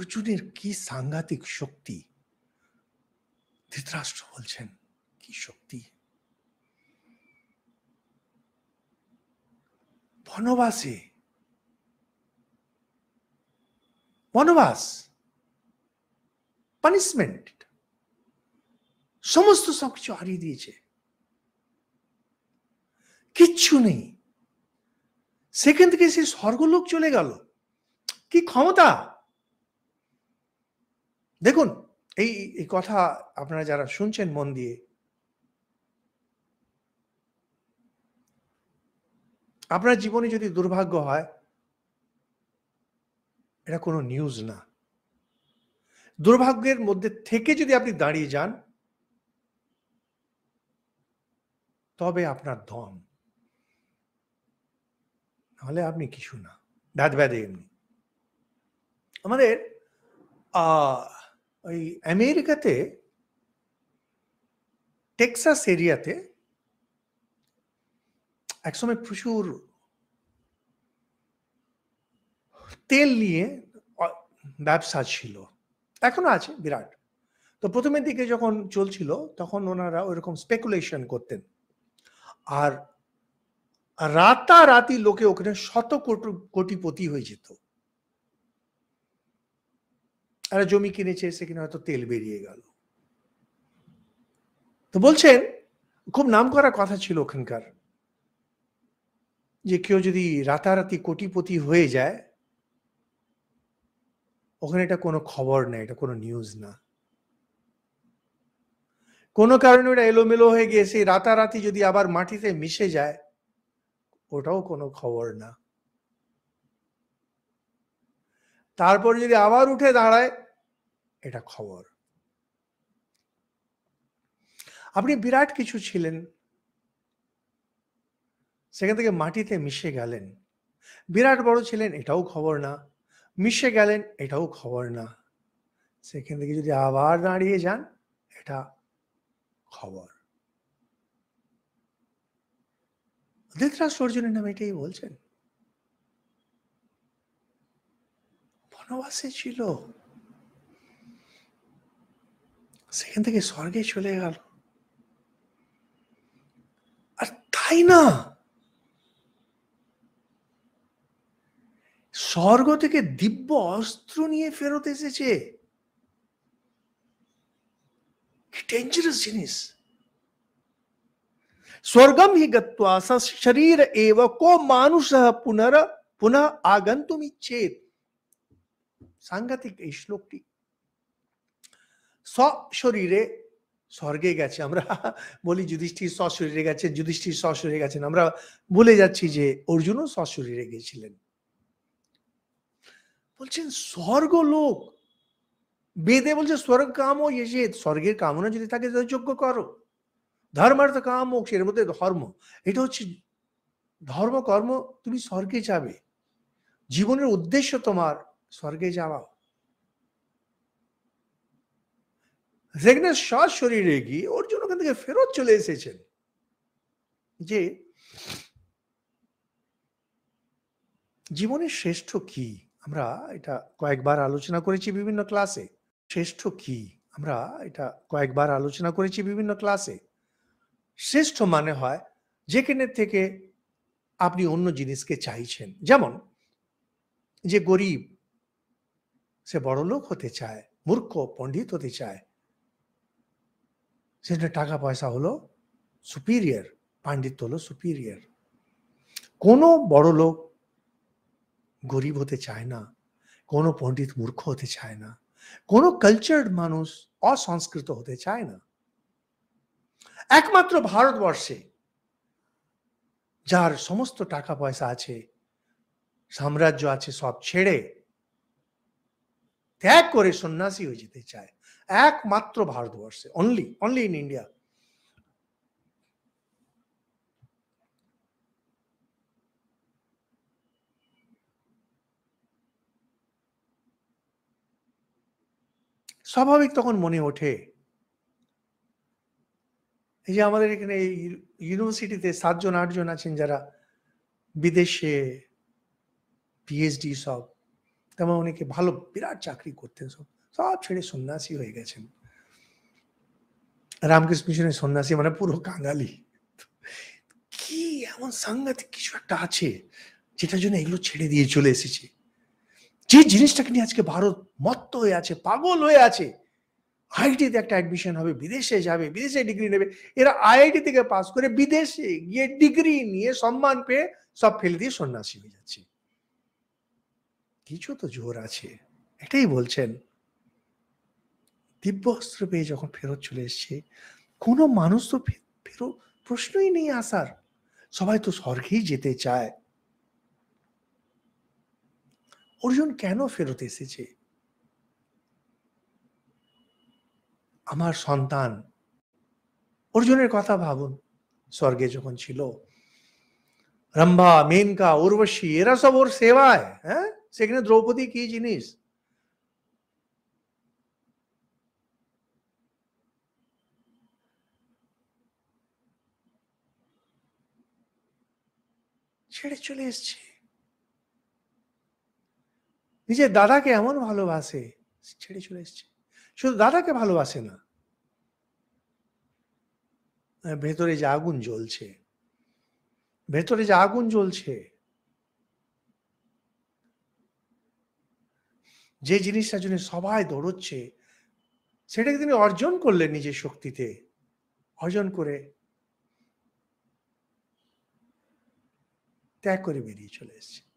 অর্জুনের কি সাংঘাতিক শক্তি ধৃতরাষ্ট্র বলছেন কি শক্তি বনবাসে বনবাস পানিশমেন্ট সমস্ত সবকিছু হারিয়ে দিয়েছে কিচ্ছু নেই সেখান থেকে সে স্বর্গলোক চলে গেল কি ক্ষমতা দেখুন এই এই কথা আপনারা যারা শুনছেন মন দিয়ে আপনার জীবনে যদি দুর্ভাগ্য হয় এটা কোনো নিউজ না দুর্ভাগ্যের মধ্যে থেকে যদি আপনি দাঁড়িয়ে যান তবে আপনার ধন নাহলে আপনি কিছু না ব্যাধ ব্যাধে এমনি আমাদের আহ ওই আমেরিকাতে টেক্সাস এরিয়াতে একসময় প্রচুর তেল নিয়ে ব্যবসা ছিল এখনো আছে বিরাট তো প্রথমের দিকে যখন চলছিল তখন ওনারা ওইরকম স্পেকুলেশন করতেন আর রাতারাতি লোকে ওখানে শত কোটি কোটিপতি হয়ে যেত একটা জমি কিনেছে সেখানে হয়তো তেল বেরিয়ে গেল তো বলছেন খুব নাম করা কথা ছিল ওখানকার যে কেউ যদি রাতারাতি কোটিপতি হয়ে যায় ওখানে এটা কোনো খবর না এটা কোনো নিউজ না কোনো কারণে ওটা এলোমেলো হয়ে গিয়ে সেই রাতারাতি যদি আবার মাটিতে মিশে যায় ওটাও কোনো খবর না তারপর যদি আবার উঠে দাঁড়ায় এটা খবর আপনি বিরাট কিছু ছিলেন সেখান থেকে মাটিতে মিশে গেলেন বিরাট বড় ছিলেন এটাও খবর না মিশে গেলেন এটাও খবর না সেখান থেকে যদি আবার দাঁড়িয়ে যান এটা খবর ধৃতরাষ্ট্র অর্জুনের নামে এটাই বলছেন বনবাসে ছিল থেকে স্বর্গে চলে গেল আর তাই না স্বর্গ থেকে দিব্য অস্ত্র নিয়ে ফেরত এসেছে ডেঞ্জারাস জিনিস স্বর্গম হি গত্বা স শরীর এব কো মানুষ পুনর পুনঃ আগন্তুম ইচ্ছেত সাংঘাতিক এই শ্লোকটি সশরীরে স্বর্গে গেছে আমরা বলি যুধিষ্ঠির সশরীরে গেছে যুধিষ্ঠির সশরীরে গেছেন আমরা বলে যাচ্ছি যে অর্জুনও সশরীরে গেছিলেন বলছেন স্বর্গ লোক বেদে বলছে স্বর্গ কাম ও এসে স্বর্গের কামনা যদি থাকে যোগ্য করো ধর্মার্থ কাম হোক এর মধ্যে ধর্ম এটা হচ্ছে ধর্ম কর্ম তুমি স্বর্গে যাবে জীবনের উদ্দেশ্য তোমার স্বর্গে যাওয়া যেখানে সৎ শরীরে গিয়ে অর্জুন ওখান থেকে ফেরত চলে এসেছেন যে জীবনের শ্রেষ্ঠ কি আমরা এটা কয়েকবার আলোচনা করেছি বিভিন্ন ক্লাসে শ্রেষ্ঠ কি আমরা এটা কয়েকবার আলোচনা করেছি বিভিন্ন ক্লাসে শ্রেষ্ঠ মানে হয় যেখানে থেকে আপনি অন্য জিনিসকে চাইছেন যেমন যে গরিব সে বড় লোক হতে চায় মূর্খ পণ্ডিত হতে চায় সেটা টাকা পয়সা হলো সুপিরিয়ার পাণ্ডিত্য হলো সুপিরিয়ার কোনো বড় লোক গরিব হতে চায় না কোনো পণ্ডিত মূর্খ হতে চায় না কোনো কালচার্ড মানুষ অসংস্কৃত হতে চায় না একমাত্র ভারতবর্ষে যার সমস্ত টাকা পয়সা আছে সাম্রাজ্য আছে সব ছেড়ে ত্যাগ করে সন্ন্যাসী হয়ে যেতে চায় একমাত্র ভারতবর্ষে অনলি অনলি ইন ইন্ডিয়া স্বাভাবিক তখন মনে ওঠে এই যে আমাদের এখানে ইউনিভার্সিটিতে সাতজন আটজন আছেন যারা বিদেশে পিএইচডি সব তেমন অনেকে ভালো বিরাট চাকরি করতেন সব সব ছেড়ে সন্ন্যাসী হয়ে গেছেন রামকৃষ্ণ মিশনের সন্ন্যাসী মানে পুরো কাঙালি কি এমন সাংঘাতিক কিছু একটা আছে যেটার জন্য এগুলো ছেড়ে দিয়ে চলে এসেছে যে জিনিসটাকে নিয়ে আজকে ভারত মত্ত হয়ে আছে পাগল হয়ে আছে আইআইটিতে একটা অ্যাডমিশন হবে বিদেশে যাবে বিদেশে ডিগ্রি নেবে এরা আইআইটি থেকে পাস করে বিদেশে গিয়ে ডিগ্রি নিয়ে সম্মান পেয়ে সব ফেলে দিয়ে সন্ন্যাসী হয়ে যাচ্ছে কিছু তো জোর আছে এটাই বলছেন দিব্য অস্ত্র পেয়ে যখন ফেরত চলে এসছে কোনো মানুষ তো ফেরত প্রশ্নই নেই আসার সবাই তো স্বর্গেই যেতে চায় অর্জুন কেন ফেরত এসেছে আমার সন্তান অর্জুনের কথা ভাবুন স্বর্গে যখন ছিল রম্ভা মেনকা উর্বশী এরা সব ওর সেবায় হ্যাঁ সেখানে দ্রৌপদী কি জিনিস ছেড়ে চলে এসছে নিজের দাদাকে এমন ভালোবাসে ছেড়ে চলে এসছে শুধু দাদাকে ভালোবাসে না ভেতরে যে আগুন জ্বলছে ভেতরে যে আগুন জ্বলছে যে জিনিসটার জন্য সবাই দৌড়চ্ছে সেটাকে তিনি অর্জন করলেন নিজের শক্তিতে অর্জন করে Te ecco di mi dice